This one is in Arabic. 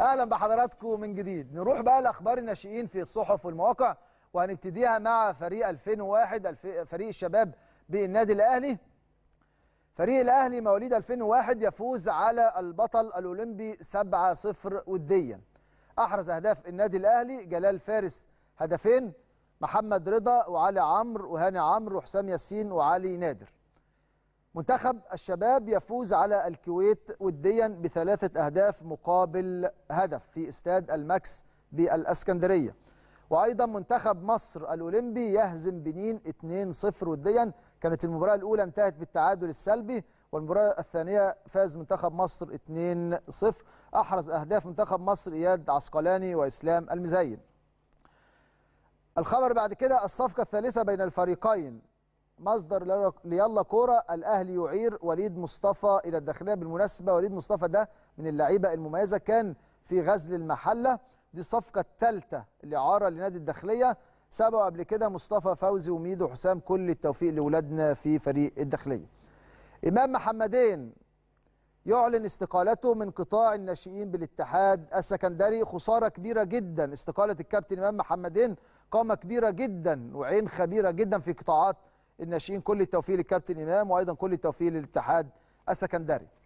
اهلا بحضراتكم من جديد نروح بقى لاخبار الناشئين في الصحف والمواقع وهنبتديها مع فريق 2001 فريق الشباب بالنادي الاهلي فريق الاهلي مواليد 2001 يفوز على البطل الاولمبي 7-0 وديا احرز اهداف النادي الاهلي جلال فارس هدفين محمد رضا وعلي عمرو وهاني عمرو وحسام ياسين وعلي نادر منتخب الشباب يفوز على الكويت وديا بثلاثة أهداف مقابل هدف في استاد الماكس بالأسكندرية وأيضا منتخب مصر الأولمبي يهزم بنين 2-0 وديا كانت المباراة الأولى انتهت بالتعادل السلبي والمباراة الثانية فاز منتخب مصر 2-0 أحرز أهداف منتخب مصر إياد عسقلاني وإسلام المزين الخبر بعد كده الصفقة الثالثة بين الفريقين مصدر ليلا كوره الاهلي يعير وليد مصطفى الى الداخليه بالمناسبه وليد مصطفى ده من اللعيبه المميزه كان في غزل المحله دي الصفقه الثالثه الاعاره لنادي الداخليه سبقوا قبل كده مصطفى فوزي وميدو حسام كل التوفيق لاولادنا في فريق الداخليه امام محمدين يعلن استقالته من قطاع الناشئين بالاتحاد السكندري خساره كبيره جدا استقاله الكابتن امام محمدين قامه كبيره جدا وعين خبيره جدا في قطاعات الناشئين كل التوفيق للكابتن امام وايضا كل التوفيق للاتحاد السكندري